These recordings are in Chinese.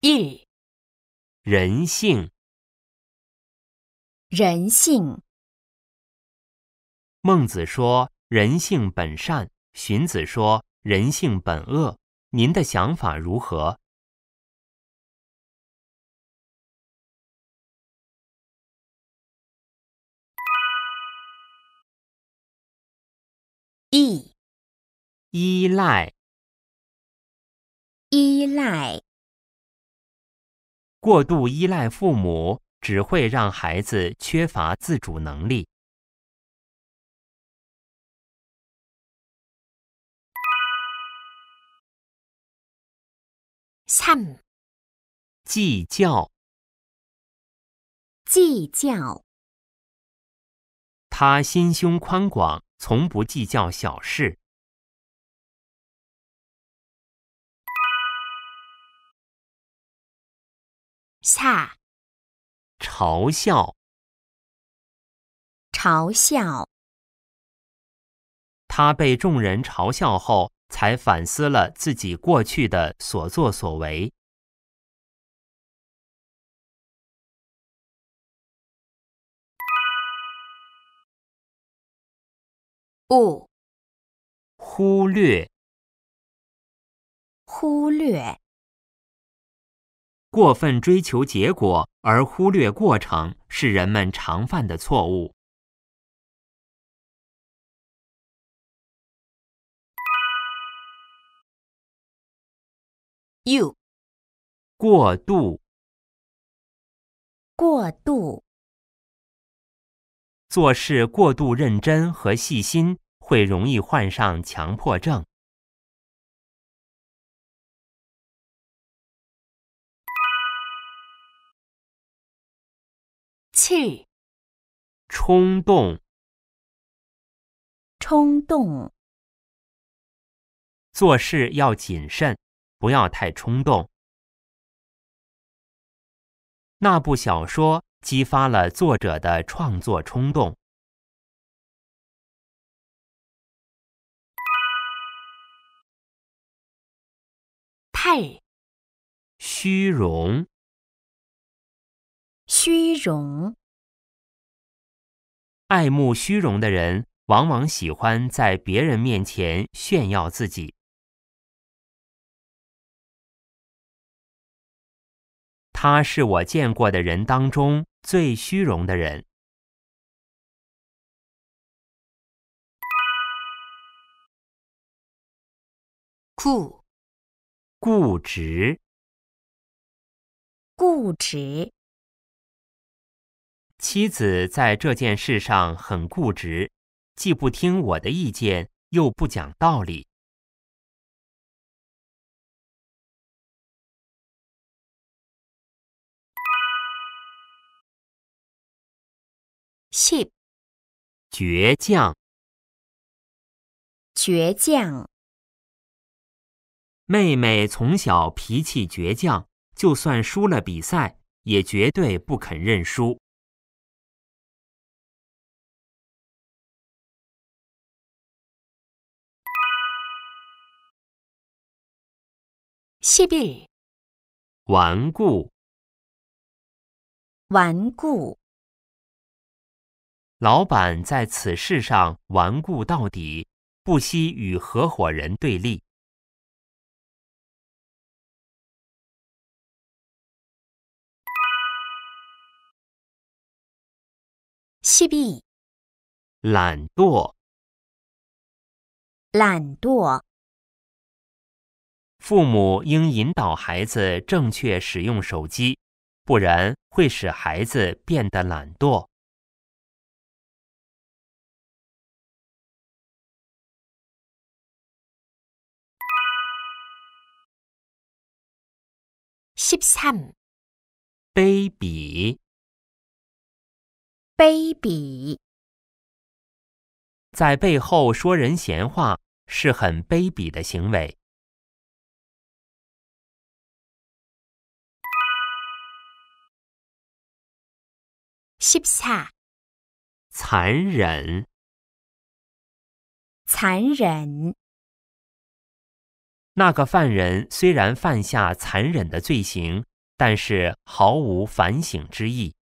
一，人性。人性。孟子说人性本善，荀子说人性本恶。您的想法如何？一，依赖。依赖。过度依赖父母，只会让孩子缺乏自主能力。三，计较，计较，他心胸宽广，从不计较小事。下，嘲笑，嘲笑。他被众人嘲笑后，才反思了自己过去的所作所为。五，忽略，忽略。过分追求结果而忽略过程，是人们常犯的错误。y o U，过度，过度，做事过度认真和细心，会容易患上强迫症。气，冲动，冲动，做事要谨慎，不要太冲动。那部小说激发了作者的创作冲动。太，虚荣。虚荣，爱慕虚荣的人往往喜欢在别人面前炫耀自己。他是我见过的人当中最虚荣的人。固，固执，固执。妻子在这件事上很固执，既不听我的意见，又不讲道理。ship，倔强，倔强。妹妹从小脾气倔强，就算输了比赛，也绝对不肯认输。十一，顽固，顽固。老板在此事上顽固到底，不惜与合伙人对立。十二，懒惰，懒惰。父母应引导孩子正确使用手机，不然会使孩子变得懒惰。十三，卑鄙，卑鄙，在背后说人闲话是很卑鄙的行为。凄惨，残忍，残忍。那个犯人虽然犯下残忍的罪行，但是毫无反省之意。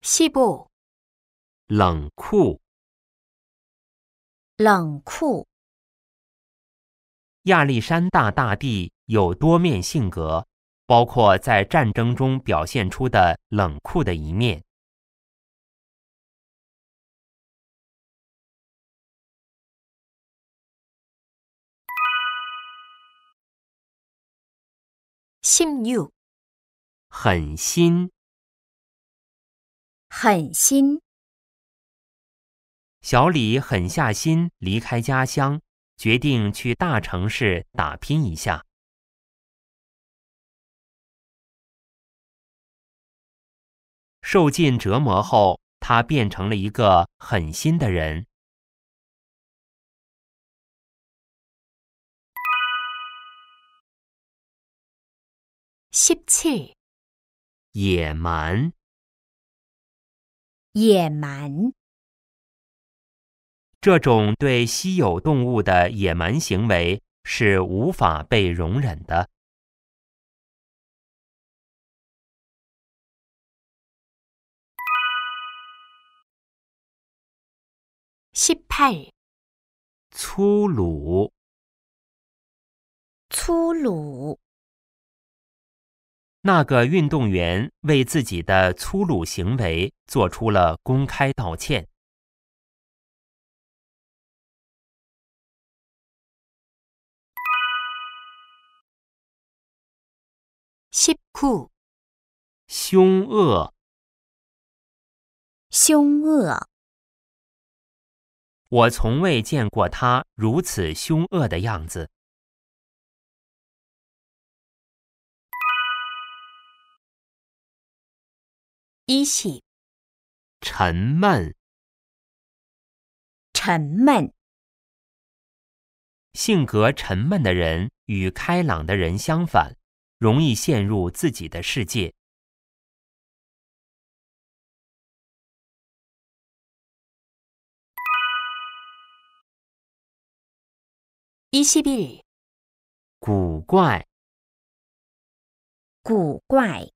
西部，冷酷，冷酷。亚历山大大帝有多面性格，包括在战争中表现出的冷酷的一面。心硬，狠心，狠心。小李狠下心离开家乡。决定去大城市打拼一下。受尽折磨后，他变成了一个狠心的人。十七，野蛮，野蛮。这种对稀有动物的野蛮行为是无法被容忍的。十八，粗鲁，粗鲁。那个运动员为自己的粗鲁行为做出了公开道歉。酷，凶恶，凶恶。我从未见过他如此凶恶的样子。一系，沉闷，沉闷。性格沉闷的人与开朗的人相反。容易陷入自己的世界。伊西比古怪，古怪。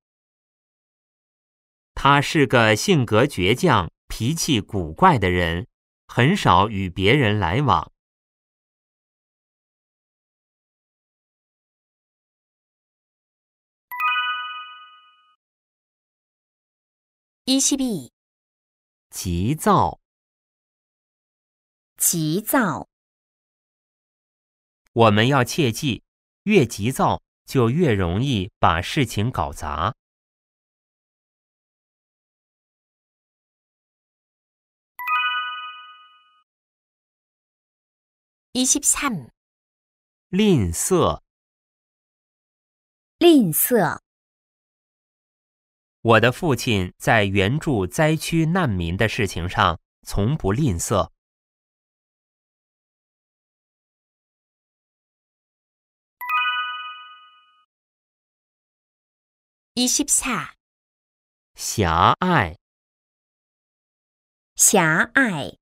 他是个性格倔强、脾气古怪的人，很少与别人来往。一七 b，急躁，急躁。我们要切记，越急躁就越容易把事情搞砸。二十三，吝啬，吝啬。我的父亲在援助灾区难民的事情上从不吝啬。西十四，狭隘，狭隘。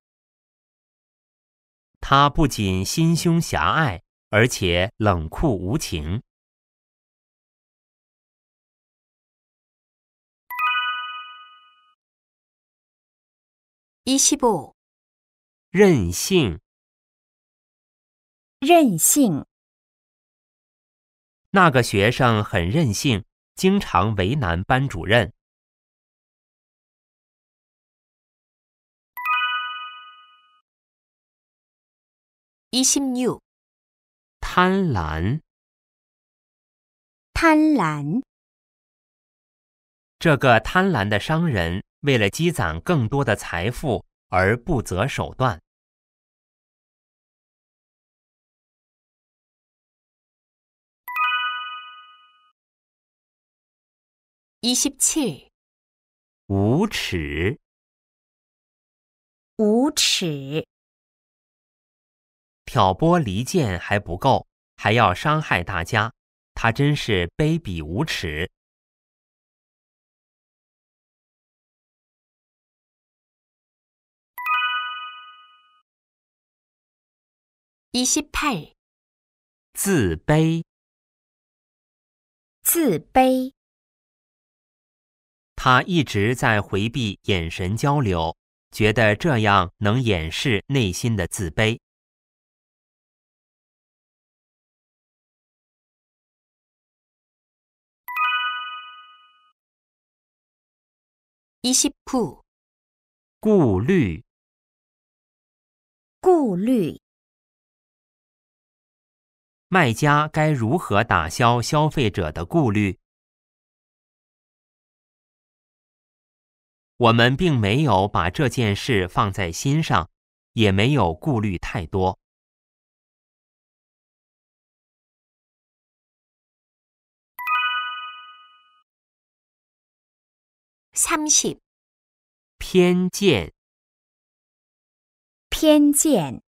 他不仅心胸狭隘，而且冷酷无情。一十部，任性，任性。那个学生很任性，经常为难班主任。二十六，贪婪，贪婪。这个贪婪的商人。为了积攒更多的财富而不择手段。一十七，无耻，无耻，挑拨离间还不够，还要伤害大家，他真是卑鄙无耻。一西派，自卑，自卑。他一直在回避眼神交流，觉得这样能掩饰内心的自卑。一西铺，顾虑，顾虑。卖家该如何打消消费者的顾虑？我们并没有把这件事放在心上，也没有顾虑太多。三十。偏见。偏见。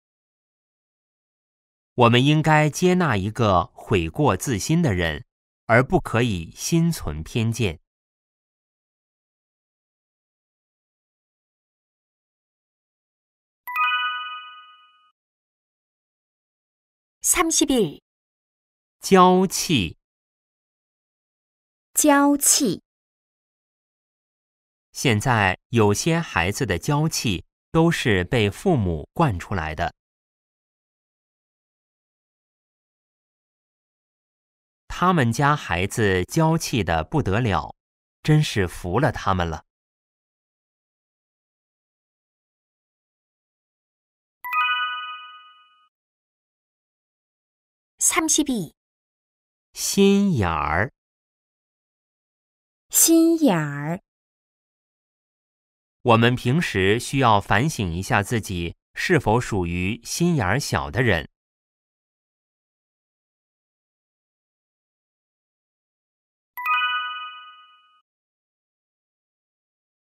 我们应该接纳一个悔过自新的人，而不可以心存偏见。三十日，娇气，娇气。现在有些孩子的娇气都是被父母惯出来的。他们家孩子娇气的不得了，真是服了他们了。三十 b 心眼儿，心眼儿。我们平时需要反省一下自己，是否属于心眼儿小的人。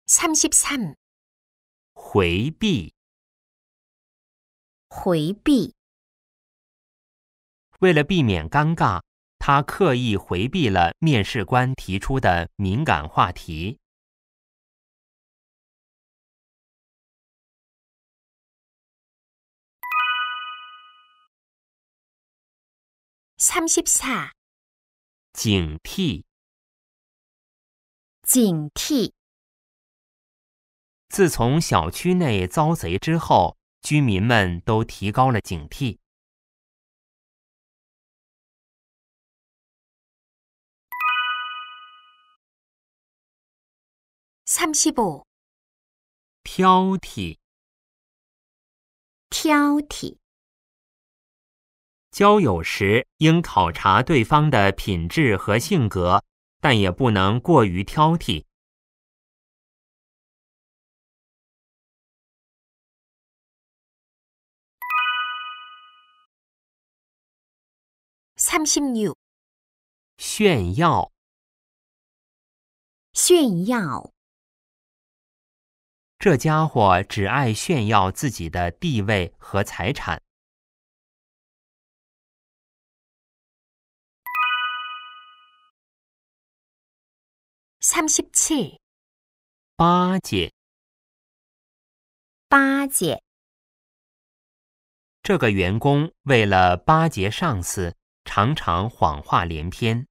三十三，回避，回避，为了避免尴尬，他刻意回避了面试官提出的敏感话题。三十四，警惕，警惕。自从小区内遭贼之后，居民们都提高了警惕。三十五，挑剔，挑剔。交友时应考察对方的品质和性格，但也不能过于挑剔。36. 炫耀，炫耀。这家伙只爱炫耀自己的地位和财产。三十七，巴结，巴结。这个员工为了巴结上司。常常谎话连篇。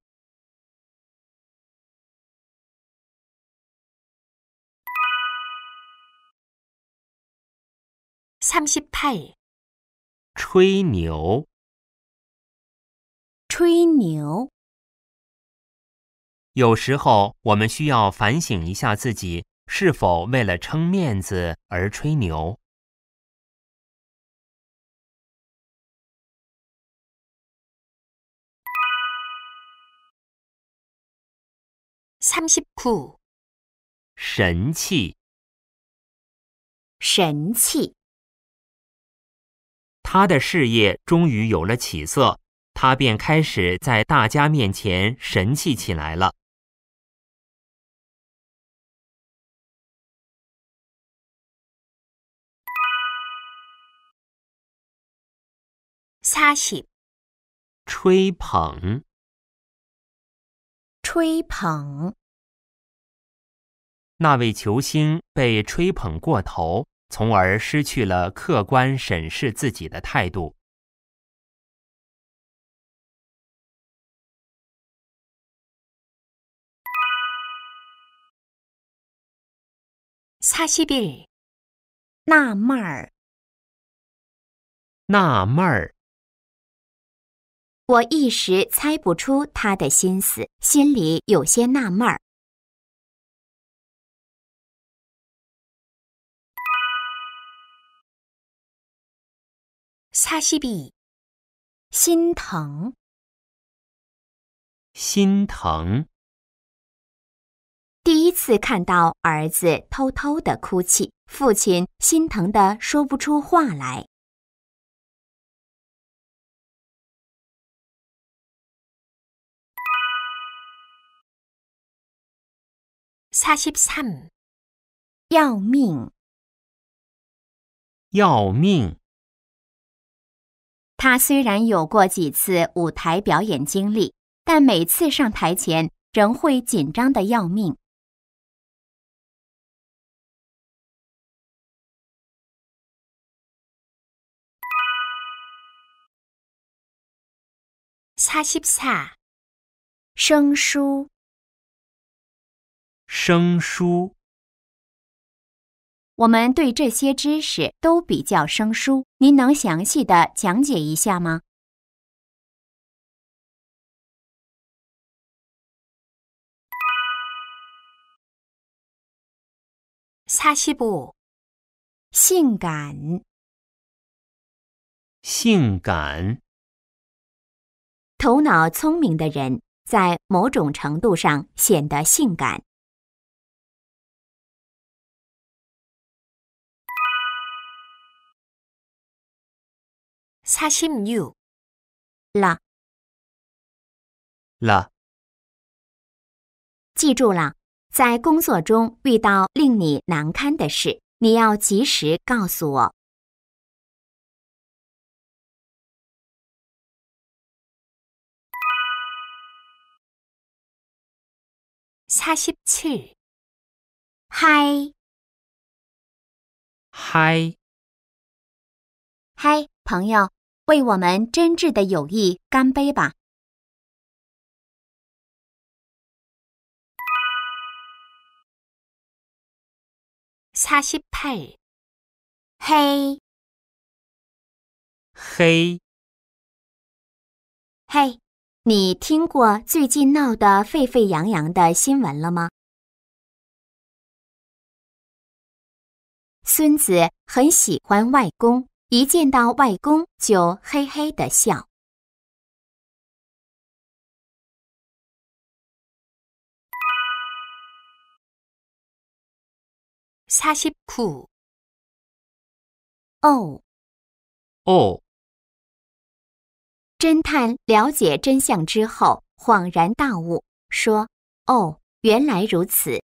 三十八，吹牛，吹牛。有时候，我们需要反省一下自己，是否为了撑面子而吹牛。三十九，神器，神器。他的事业终于有了起色，他便开始在大家面前神气起来了。四十，吹捧。吹捧那位球星被吹捧过头，从而失去了客观审视自己的态度。사십일纳闷儿。纳闷儿。我一时猜不出他的心思，心里有些纳闷儿。擦西比，心疼，心疼。第一次看到儿子偷偷的哭泣，父亲心疼的说不出话来。四十三，要命，要命。他虽然有过几次舞台表演经历，但每次上台前仍会紧张的要命。四十四，生疏。生疏，我们对这些知识都比较生疏。您能详细的讲解一下吗？四西布，性感，性感。头脑聪明的人，在某种程度上显得性感。他新纽，了，记住了，在工作中遇到令你难堪的事，你要及时告诉我。四十七，嗨，嗨，嗨，朋友。为我们真挚的友谊干杯吧！擦十八，嘿，嘿，嘿，你听过最近闹得沸沸扬扬的新闻了吗？孙子很喜欢外公。一见到外公，就嘿嘿的笑。四十九。哦。哦。侦探了解真相之后，恍然大悟，说：“哦，原来如此。”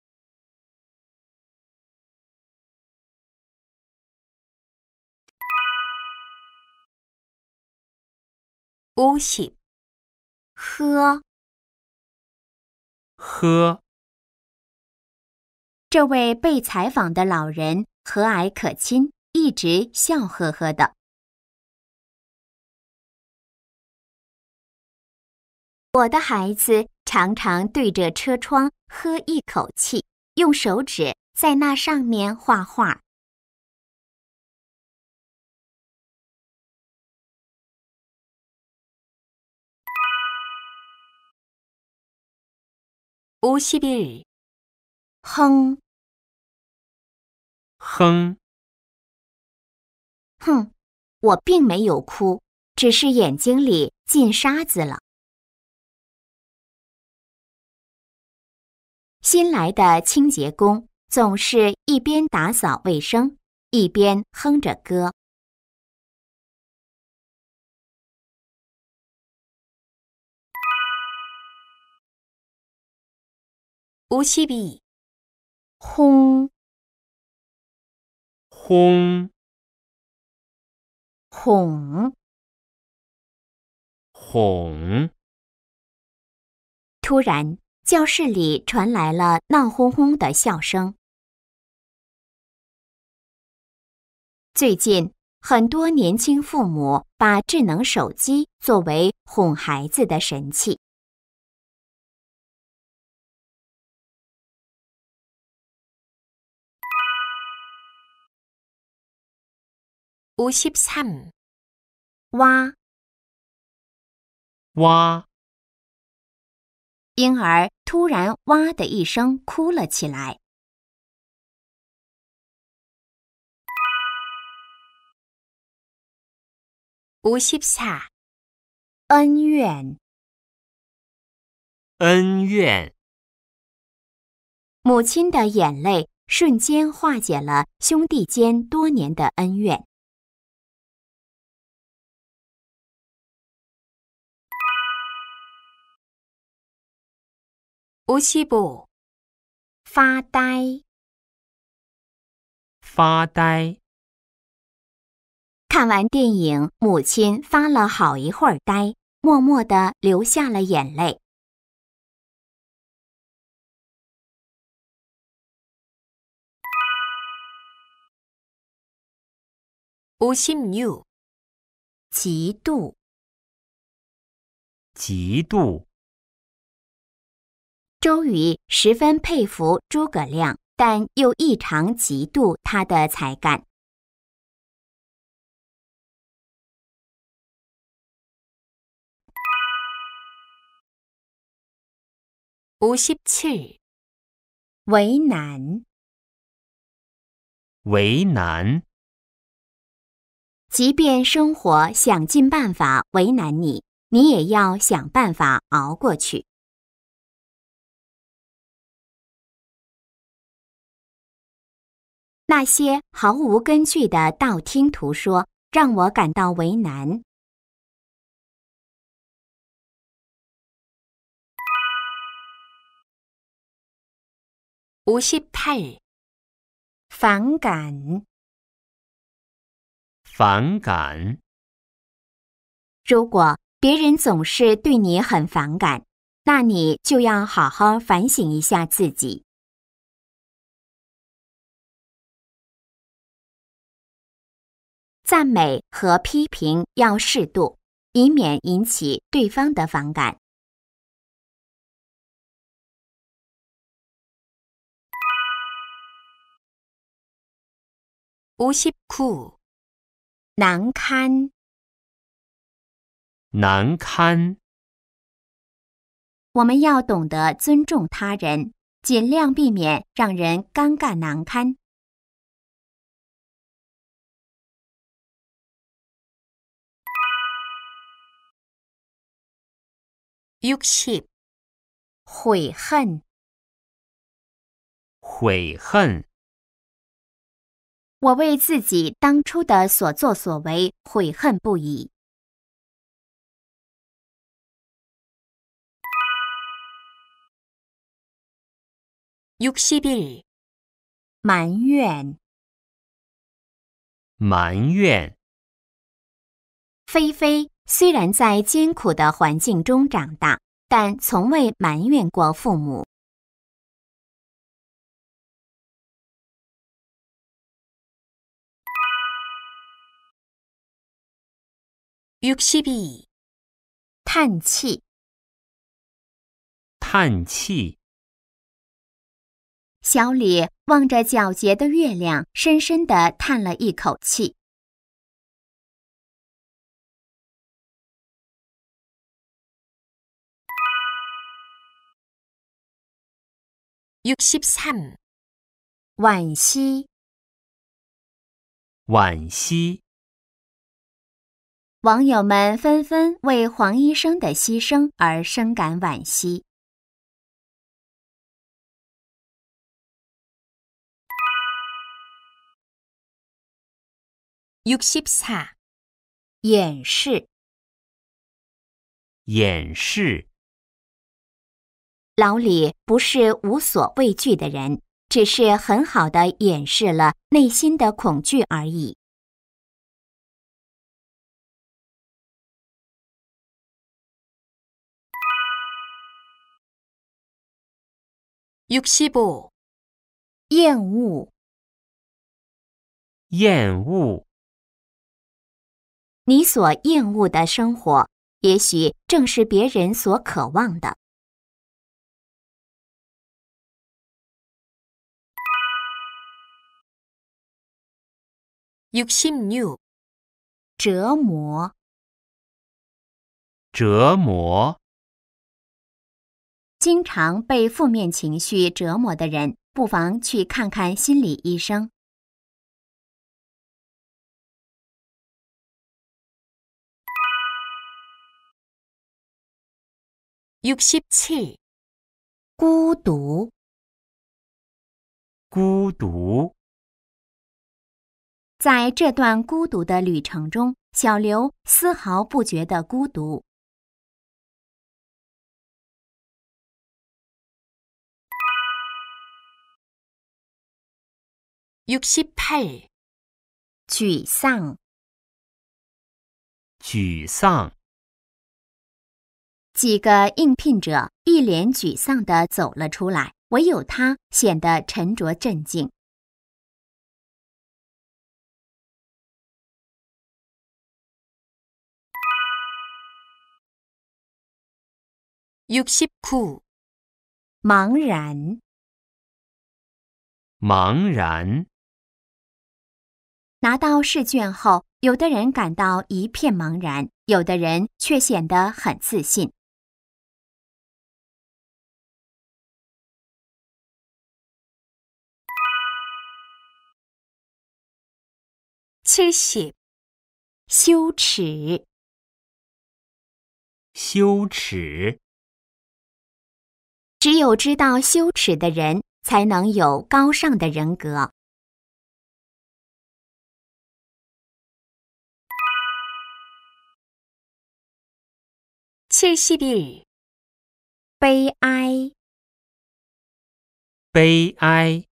呼吸，喝，喝。这位被采访的老人和蔼可亲，一直笑呵呵的。我的孩子常常对着车窗喝一口气，用手指在那上面画画。50日，哼，哼，哼，我并没有哭，只是眼睛里进沙子了。新来的清洁工总是一边打扫卫生，一边哼着歌。拿起笔，哄，哄，哄，哄。突然，教室里传来了闹哄哄的笑声。最近，很多年轻父母把智能手机作为哄孩子的神器。五十三，哇哇！婴儿突然哇的一声哭了起来。五十四，恩怨，恩怨。母亲的眼泪瞬间化解了兄弟间多年的恩怨。无锡步，发呆，发呆。看完电影，母亲发了好一会儿呆，默默地流下了眼泪。五十六，嫉妒，嫉妒。周瑜十分佩服诸葛亮，但又异常嫉妒他的才干。五十七，为难，为难。即便生活想尽办法为难你，你也要想办法熬过去。那些毫无根据的道听途说，让我感到为难。五十八，反感，反感。如果别人总是对你很反感，那你就要好好反省一下自己。赞美和批评要适度，以免引起对方的反感。五十九，难堪，难堪。我们要懂得尊重他人，尽量避免让人尴尬难堪。yu xi 悔恨，悔恨。我为自己当初的所作所为悔恨不已。yu k i bil 埋怨，埋怨。菲菲。虽然在艰苦的环境中长大，但从未埋怨过父母。六十 i 叹气。叹气。小李望着皎洁的月亮，深深地叹了一口气。六十三，惋惜，惋惜。网友们纷纷为黄医生的牺牲而深感惋惜。六十四，掩饰，掩饰。老李不是无所畏惧的人，只是很好的掩饰了内心的恐惧而已。六十五，厌恶，厌恶，你所厌恶的生活，也许正是别人所渴望的。New 折磨，折磨。经常被负面情绪折磨的人，不妨去看看心理医生。육십 칠， 孤独，孤独。在这段孤独的旅程中，小刘丝毫不觉得孤独。六十八，沮丧，沮丧。几个应聘者一脸沮丧地走了出来，唯有他显得沉着镇静。6十五，茫然，茫然。拿到试卷后，有的人感到一片茫然，有的人却显得很自信。七十，羞耻，羞耻。只有知道羞耻的人，才能有高尚的人格。七十日，悲哀，悲哀。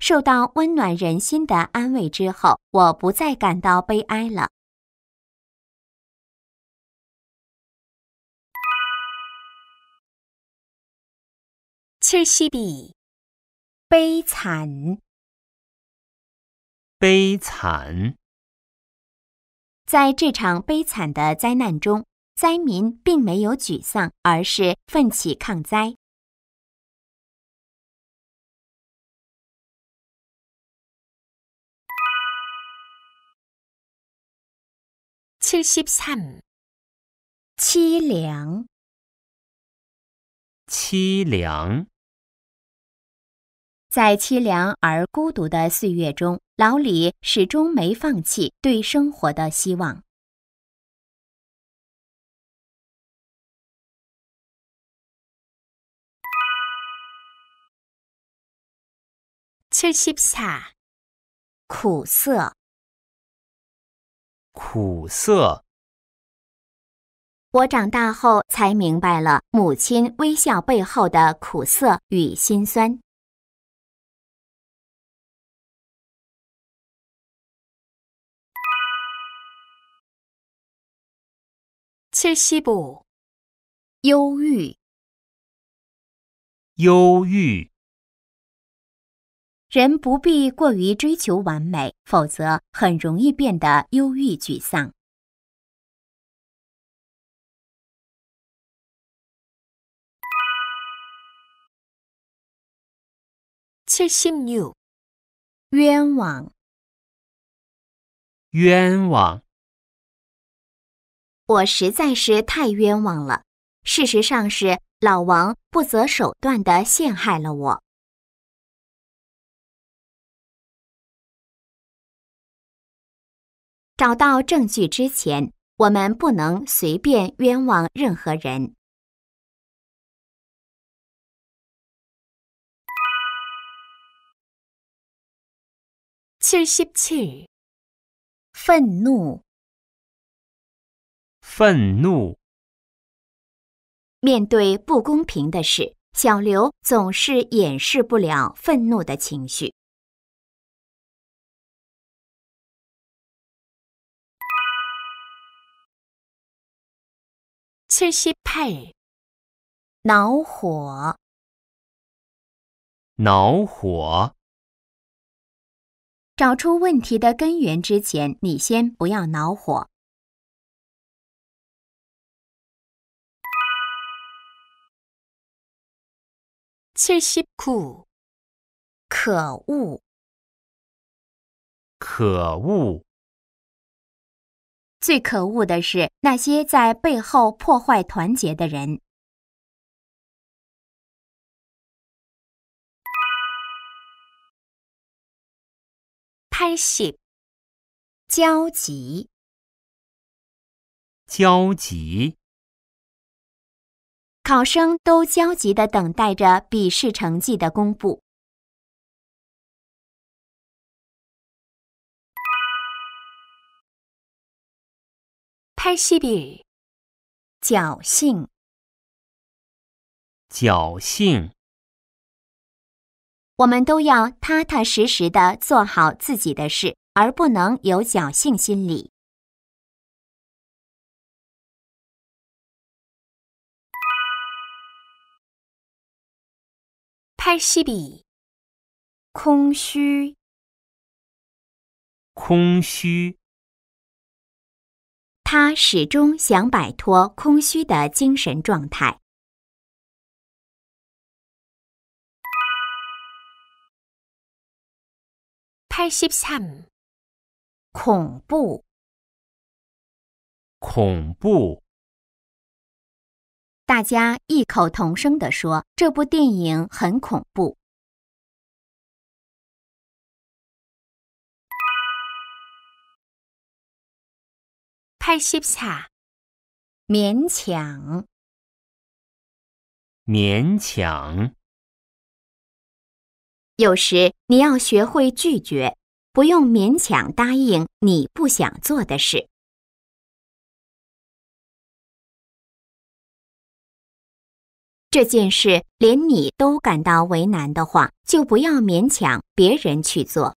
受到温暖人心的安慰之后，我不再感到悲哀了。七十比，悲惨，悲惨。在这场悲惨的灾难中，灾民并没有沮丧，而是奋起抗灾。七十三，凄凉，凄凉。在凄凉而孤独的岁月中，老李始终没放弃对生活的希望。吃西皮苦涩。苦涩。我长大后才明白了母亲微笑背后的苦涩与心酸。七十五，忧郁，忧郁。人不必过于追求完美，否则很容易变得忧郁沮丧。七十六，冤枉，冤枉。我实在是太冤枉了，事实上是老王不择手段的陷害了我。找到证据之前，我们不能随便冤枉任何人。七十七，愤怒。愤怒。面对不公平的事，小刘总是掩饰不了愤怒的情绪。칠십配，恼火，恼火。找出问题的根源之前，你先不要恼火。七十九，可恶，可恶，最可恶的是那些在背后破坏团结的人。八十，焦急，焦急。考生都焦急地等待着笔试成绩的公布。拍十一，侥幸，侥幸。我们都要踏踏实实的做好自己的事，而不能有侥幸心理。八十二，空虚，空虚。他始终想摆脱空虚的精神状态。八十三，恐怖，恐怖。大家异口同声地说：“这部电影很恐怖。”八十四，勉强，勉强。有时你要学会拒绝，不用勉强答应你不想做的事。这件事连你都感到为难的话，就不要勉强别人去做。